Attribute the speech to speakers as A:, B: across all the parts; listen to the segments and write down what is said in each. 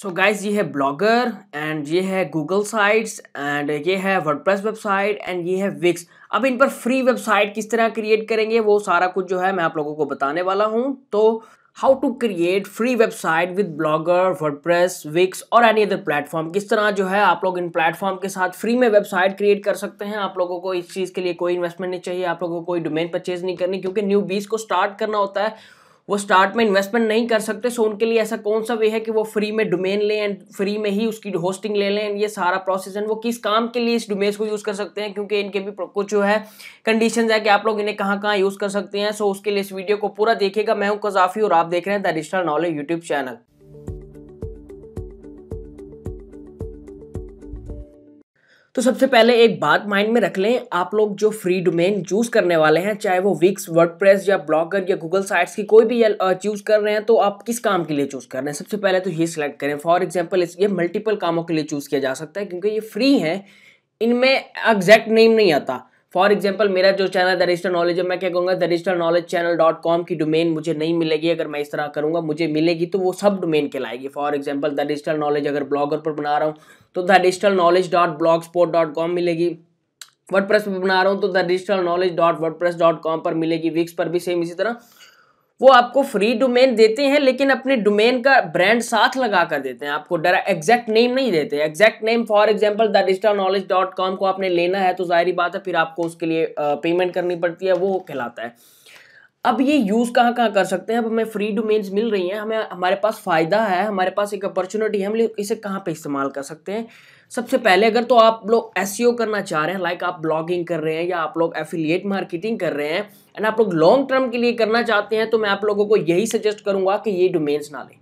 A: सो so guys ये है blogger and ये है गूगल साइट्स एंड ये है वर्डप्रेस वेबसाइट एंड ये है विक्स अब इन पर फ्री वेबसाइट किस तरह क्रिएट करेंगे वो सारा कुछ जो है मैं आप लोगों को बताने वाला हूँ तो how to create free website with Blogger press Wix और एनी अदर प्लेटफॉर्म किस तरह जो है आप लोग इन प्लेटफॉर्म के साथ फ्री में वेबसाइट क्रिएट कर सकते हैं आप लोगों को इस चीज़ के लिए कोई इन्वेस्टमेंट नहीं चाहिए आप लोगों को कोई डोमेन परचेज नहीं करनी क्योंकि न्यू बीस को स्टार्ट करना होता है वो स्टार्ट में इन्वेस्टमेंट नहीं कर सकते सो उनके लिए ऐसा कौन सा वे है कि वो फ्री में डोमेन लें एंड फ्री में ही उसकी होस्टिंग ले लें एंड ये सारा प्रोसेस एंड वो किस काम के लिए इस डोमेन्स को यूज़ कर सकते हैं क्योंकि इनके भी कुछ जो है कंडीशन है कि आप लोग इन्हें कहाँ कहाँ यूज़ कर सकते हैं सो उसके लिए इस वीडियो को पूरा देखेगा मैं हूँ कजाफी और आप देख रहे हैं the additional knowledge YouTube channel तो सबसे पहले एक बात माइंड में रख लें आप लोग जो फ्री डोमेन चूज़ करने वाले हैं चाहे वो विक्स वर्डप्रेस या ब्लॉगर या गूगल साइट्स की कोई भी चूज़ कर रहे हैं तो आप किस काम के लिए चूज़ कर रहे हैं सबसे पहले तो ये सिलेक्ट करें फॉर एग्जाम्पल ये मल्टीपल कामों के लिए चूज़ किया जा सकता है क्योंकि ये फ्री है इनमें एग्जैक्ट नेम नहीं आता फॉर एग्जाम्पल मेरा जो चैनल दरिस्टर नॉलेज है मैं क्या कहूँगा दरिस्टर नॉलेज चैनल डॉट कॉम की डोमेन मुझे नहीं मिलेगी अगर मैं इस तरह करूँगा मुझे मिलेगी तो वो सब डोमेन के लाएगी for example the digital knowledge अगर ब्लॉगर पर बना रहा हूँ तो the digital knowledge dot blog sport dot com मिलेगी वर्ड प्रेस पर बना रहा हूँ तो the digital knowledge dot WordPress dot com पर मिलेगी विक्स पर भी सेम इसी तरह वो आपको फ्री डोमेन देते हैं लेकिन अपने डोमेन का ब्रांड साथ लगा कर देते हैं आपको डायरेक्ट एग्जैक्ट नेम नहीं देते exact name for example the digital knowledge dot com को आपने लेना है तो जाहिर बात है फिर आपको उसके लिए पेमेंट करनी पड़ती है वो कहलाता है अब ये यूज़ कहाँ कहाँ कर सकते हैं अब हमें फ्री डोमेन्स मिल रही हैं हमें हमारे पास फ़ायदा है हमारे पास एक अपॉर्चुनिटी है हम लोग इसे कहाँ पे इस्तेमाल कर सकते हैं सबसे पहले अगर तो आप लोग एस e करना चाह रहे हैं लाइक आप ब्लॉगिंग कर रहे हैं या आप लोग एफिलिएट मार्केटिंग कर रहे हैं एंड आप लोग लॉन्ग टर्म के लिए करना चाहते हैं तो मैं आप लोगों को यही सजेस्ट करूँगा कि ये डोमेन्स ना लें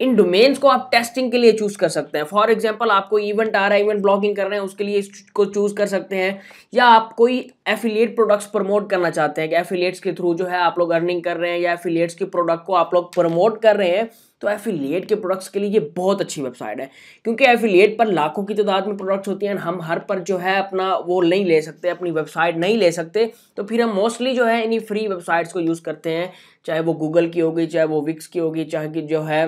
A: इन डोमेन्स को आप टेस्टिंग के लिए चूज कर सकते हैं फॉर एग्जाम्पल आपको इवेंट आ रहा है इवेंट ब्लॉगिंग कर रहे हैं उसके लिए इसको चूज कर सकते हैं या आप कोई एफिलिएट प्रोडक्ट्स प्रमोट करना चाहते हैं कि एफिलिएट्स के थ्रू जो है आप लोग अर्निंग कर रहे हैं या एफिलिएट्स के प्रोडक्ट को आप लोग प्रमोट कर रहे हैं तो एफिलिएट के प्रोडक्ट्स के लिए ये बहुत अच्छी वेबसाइट है क्योंकि एफिलिएट पर लाखों की तादाद में प्रोडक्ट्स होती हैं हम हर पर जो है अपना वो नहीं ले सकते अपनी वेबसाइट नहीं ले सकते तो फिर हम मोस्टली जो है इन्हीं फ्री वेबसाइट्स को यूज़ करते हैं चाहे वो गूगल की होगी चाहे वो विक्स की होगी चाहे कि जो है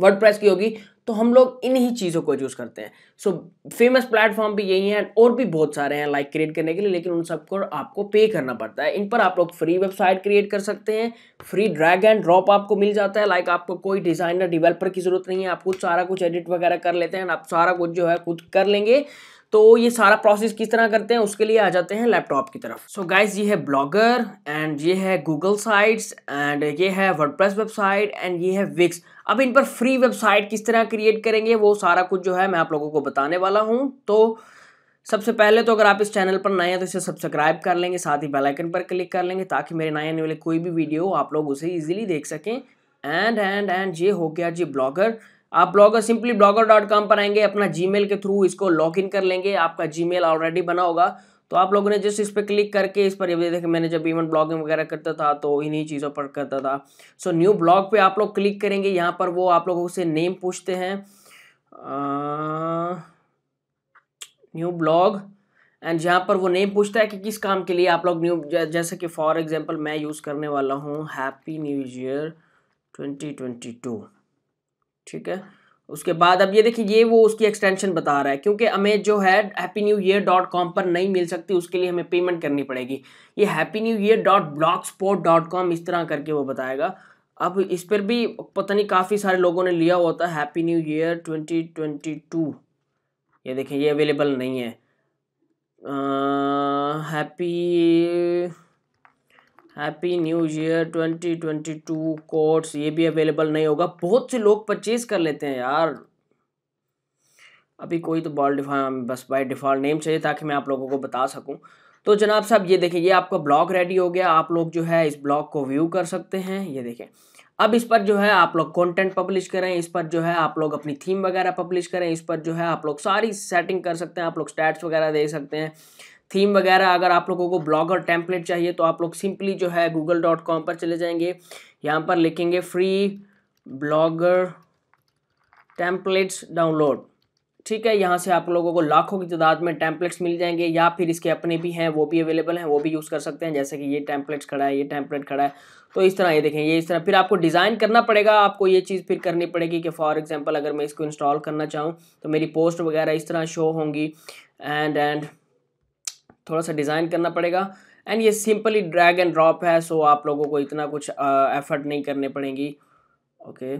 A: वर्ड की होगी तो हम लोग इन्हीं चीज़ों को यूज़ करते हैं सो फेमस प्लेटफॉर्म भी यही हैं और भी बहुत सारे हैं लाइक क्रिएट करने के लिए लेकिन उन सबको आपको पे करना पड़ता है इन पर आप लोग फ्री वेबसाइट क्रिएट कर सकते हैं फ्री ड्रैग एंड ड्रॉप आपको मिल जाता है लाइक आपको कोई डिज़ाइनर डिवेलपर की ज़रूरत नहीं है आप खुद सारा कुछ एडिट वगैरह कर लेते हैं आप सारा कुछ जो है खुद कर लेंगे तो ये सारा प्रोसेस किस तरह करते हैं उसके लिए आ जाते हैं लैपटॉप की तरफ सो so गाइज ये है ब्लॉगर एंड ये है गूगल साइट्स एंड ये है वर्डप्रेस वेबसाइट एंड ये है विक्स अब इन पर फ्री वेबसाइट किस तरह क्रिएट करेंगे वो सारा कुछ जो है मैं आप लोगों को बताने वाला हूँ तो सबसे पहले तो अगर आप इस चैनल पर नए हैं तो इसे सब्सक्राइब कर लेंगे साथ ही बेल आइकन पर क्लिक कर लेंगे ताकि मेरे नए आने वाले कोई भी वीडियो आप लोग उसे इजीली देख सकें एंड एंड एंड ये हो गया जी ब्लॉगर आप Blogger simply Blogger dot com पर आएंगे अपना जीमेल के थ्रू इसको लॉग इन कर लेंगे आपका जीमेल ऑलरेडी बना होगा तो आप लोगों ने जस्ट इस पर क्लिक करके इस पर देखे मैंने जब इवन ब्लॉगिंग वगैरह करता था तो इन्हीं चीज़ों पर करता था सो न्यू ब्लॉग पे आप लोग क्लिक करेंगे यहाँ पर वो आप लोगों से नेम पूछते हैं न्यू ब्लॉग एंड यहाँ पर वो नेम पूछता है कि किस काम के लिए आप लोग न्यू जैसे कि फॉर एग्जाम्पल मैं यूज़ करने वाला हूँ happy new year twenty twenty two ठीक है उसके बाद अब ये देखिए ये वो उसकी एक्सटेंशन बता रहा है क्योंकि हमें जो है happy new year dot com पर नहीं मिल सकती उसके लिए हमें पेमेंट करनी पड़ेगी ये happy new year dot block sport dot com इस तरह करके वो बताएगा अब इस पर भी पता नहीं काफ़ी सारे लोगों ने लिया हुआ था happy new year twenty twenty two ये देखें ये अवेलेबल नहीं है happy happy new year 2022 codes ये भी अवेलेबल नहीं होगा बहुत से लोग परचेज कर लेते हैं यार अभी कोई तो बॉल डिफा बस बाय डिफ़ॉल्ट नेम चाहिए ताकि मैं आप लोगों को बता सकूँ तो जनाब साहब ये देखें ये आपका ब्लॉग रेडी हो गया आप लोग जो है इस ब्लॉग को व्यू कर सकते हैं ये देखें अब इस पर जो है आप लोग कंटेंट पब्लिश करें इस पर जो है आप लोग अपनी थीम वगैरह पब्लिश करें इस पर जो है आप लोग सारी सेटिंग कर सकते हैं आप लोग स्टैट्स वगैरह दे सकते हैं थीम वगैरह अगर आप लोगों को ब्लॉग और टेम्पलेट चाहिए तो आप लोग सिंपली जो है गूगल डॉट कॉम पर चले जाएंगे यहाँ पर लिखेंगे फ्री ब्लॉगर टेम्पलेट्स डाउनलोड ठीक है यहाँ से आप लोगों को लाखों की तादाद में टैंपलेट्स मिल जाएंगे या फिर इसके अपने भी हैं वो भी अवेलेबल हैं वो भी यूज़ कर सकते हैं जैसे कि ये टैंपलेट्स खड़ा है ये टैंपलेट खड़ा है तो इस तरह ये देखें ये इस तरह फिर आपको डिज़ाइन करना पड़ेगा आपको ये चीज़ फिर करनी पड़ेगी कि फॉर एग्ज़ाम्पल अगर मैं इसको इंस्टॉल करना चाहूँ तो मेरी पोस्ट वगैरह इस तरह शो होंगी एंड एंड थोड़ा सा डिज़ाइन करना पड़ेगा एंड ये सिंपली ड्रैग एंड ड्रॉप है सो आप लोगों को इतना कुछ एफर्ट नहीं करने पड़ेंगी ओके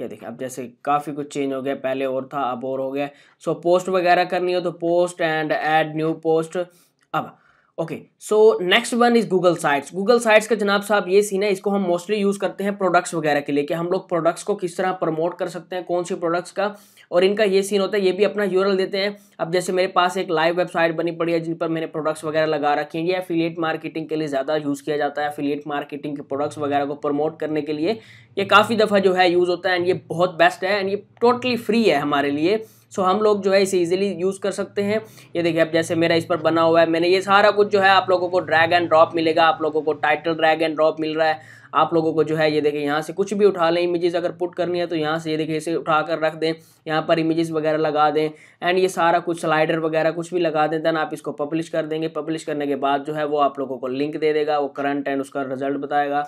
A: ये देखिए अब जैसे काफ़ी कुछ चेंज हो गया पहले और था अब और हो गया सो पोस्ट वगैरह करनी हो तो post and add new post अब okay so next one is Google Sites Google Sites का जनाब साहब ये सीन है इसको हम मोस्टली यूज़ करते हैं प्रोडक्ट्स वगैरह के लिए कि हम लोग प्रोडक्ट्स को किस तरह प्रमोट कर सकते हैं कौन सी प्रोडक्ट्स का और इनका ये सीन होता है ये भी अपना यूरल देते हैं अब जैसे मेरे पास एक लाइव वेबसाइट बनी पड़ी है जिन पर मैंने प्रोडक्ट्स वगैरह लगा रखे हैं ये एफिलिएट मार्केटिंग के लिए ज़्यादा यूज़ किया जाता है एफिलिएट मार्केटिंग के प्रोडक्ट्स वगैरह को प्रमोट करने के लिए ये काफ़ी दफ़ा जो है यूज़ होता है एंड ये बहुत बेस्ट है एंड ये टोटली फ्री है हमारे लिए सो हम लोग जो है इसे ईजिली यूज़ कर सकते हैं ये देखिए अब जैसे मेरा इस पर बना हुआ है मैंने ये सारा कुछ जो है आप लोगों को ड्रैग एंड ड्रॉप मिलेगा आप लोगों को टाइटल ड्रैग एंड ड्रॉप मिल रहा है आप लोगों को जो है ये देखिए यहाँ से कुछ भी उठा लें इमेजेस अगर पुट करनी है तो यहाँ से ये देखिए इसे उठा कर रख दें यहाँ पर इमेजेस वगैरह लगा दें एंड ये सारा कुछ स्लाइडर वगैरह कुछ भी लगा दें देन आप इसको पब्लिश कर देंगे पब्लिश करने के बाद जो है वो आप लोगों को लिंक दे देगा वो करंट एंड उसका रिजल्ट बताएगा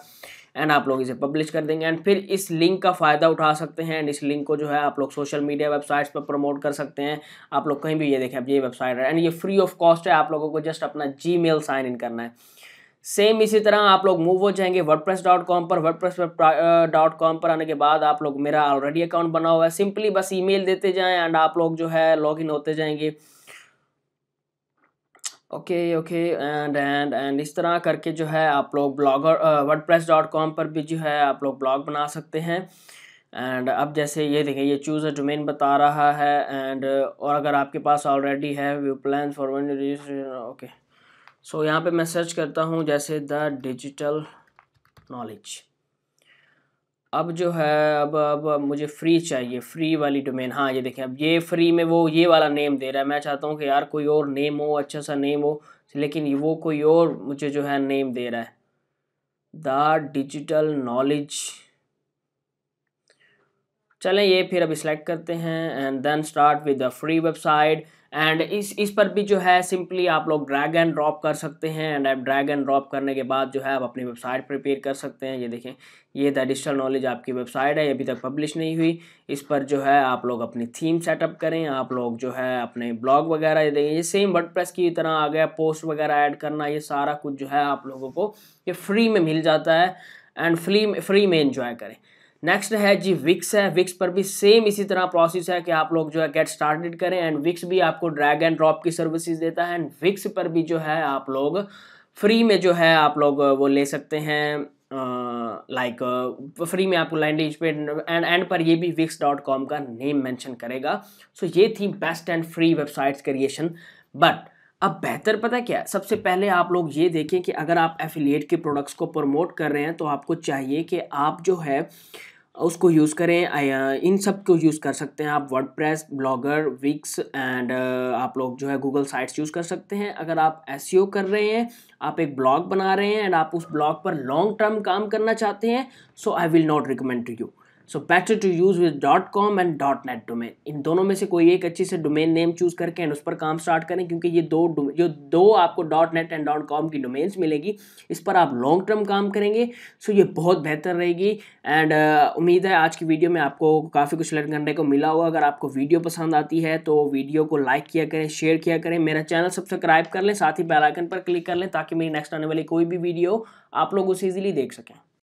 A: एंड आप लोग इसे पब्लिश कर देंगे एंड फिर इस लिंक का फ़ायदा उठा सकते हैं एंड इस लिंक को जो है आप लोग सोशल मीडिया वेबसाइट्स पर प्रमोट कर सकते हैं आप लोग कहीं भी ये देखें अब ये वेबसाइट है एंड ये फ्री ऑफ कॉस्ट है आप लोगों को जस्ट अपना जी साइन इन करना है सेम इसी तरह आप लोग मूव हो जाएंगे प्रेस डॉट कॉम पर प्रेस डॉट कॉम पर आने के बाद आप लोग मेरा ऑलरेडी अकाउंट बना हुआ है सिंपली बस ईमेल देते जाएं एंड आप लोग जो है लॉगिन होते जाएंगे okay okay and and and इस तरह करके जो है आप लोग Blogger WordPress dot com पर भी जो है आप लोग ब्लॉग बना सकते हैं एंड अब जैसे ये देखें ये चूज़ अ डोमेन बता रहा है एंड और अगर आपके पास ऑलरेडी है view plan for one okay so यहाँ पे मैं सर्च करता हूँ जैसे द डिजिटल नॉलेज अब जो है अब अब, मुझे फ्री चाहिए फ्री वाली डोमेन हाँ ये देखें अब ये फ्री में वो ये वाला नेम दे रहा है मैं चाहता हूँ कि यार कोई और नेम हो अच्छा सा नेम हो लेकिन वो कोई और मुझे जो है नेम दे रहा है द डिजिटल नॉलेज चलें ये फिर अभी सेलेक्ट करते हैं and then start with the free website and इस इस पर भी जो है सिंपली आप लोग ड्रैग एंड ड्रॉप कर सकते हैं एंड आप ड्रैग एंड ड्रॉप करने के बाद जो है आप अपनी वेबसाइट प्रिपेयर कर सकते हैं ये देखें ये द डिजिटल नॉलेज आपकी वेबसाइट है अभी तक पब्लिश नहीं हुई इस पर जो है आप लोग अपनी थीम सेटअप करें आप लोग जो है अपने ब्लॉग वगैरह ये देखें ये सेम वर्ड की तरह आ गया पोस्ट वगैरह ऐड करना ये सारा कुछ जो है आप लोगों को ये फ्री में मिल जाता है एंड फ्री फ्री में इन्जॉय करें नेक्स्ट है जी विक्स है विक्स पर भी सेम इसी तरह प्रोसेस है कि आप लोग जो है गेट स्टार्टेड करें एंड विक्स भी आपको ड्रैग एंड ड्रॉप की सर्विसेज देता है एंड विक्स पर भी जो है आप लोग फ्री में जो है आप लोग वो ले सकते हैं like uh, free like, uh, में आपको लैंडिंग पे एंड एंड पर ये भी विक्स डॉट कॉम का नेम मेंशन करेगा सो so, ये थी best and free websites creation but अब बेहतर पता क्या सबसे पहले आप लोग ये देखें कि अगर आप एफिलिएट के प्रोडक्ट्स को प्रमोट कर रहे हैं तो आपको चाहिए कि आप जो है उसको यूज़ करें इन सब को यूज़ कर सकते हैं आप वर्डप्रेस ब्लॉगर विक्स एंड आप लोग जो है गूगल साइट्स यूज़ कर सकते हैं अगर आप एस e कर रहे हैं आप एक ब्लॉग बना रहे हैं एंड आप उस ब्लॉग पर लॉन्ग टर्म काम करना चाहते हैं so I will not recommend to you so better to use with dot com and dot net domain इन दोनों में से कोई एक अच्छी से डोमेन नेम चूज़ करके एंड उस पर काम स्टार्ट करें क्योंकि ये दो जो दो आपको dot net and dot com की डोमेन्स मिलेगी इस पर आप लॉन्ग टर्म काम करेंगे सो so ये बहुत बेहतर रहेगी एंड uh, उम्मीद है आज की वीडियो में आपको काफ़ी कुछ लर्न करने को मिला होगा अगर आपको वीडियो पसंद आती है तो वीडियो को लाइक किया करें शेयर किया करें मेरा चैनल सब्सक्राइब कर लें साथ ही बेलाइकन पर क्लिक कर लें ताकि मेरी नेक्स्ट आने वाली कोई भी वीडियो आप लोग उसे ईजिली देख सकें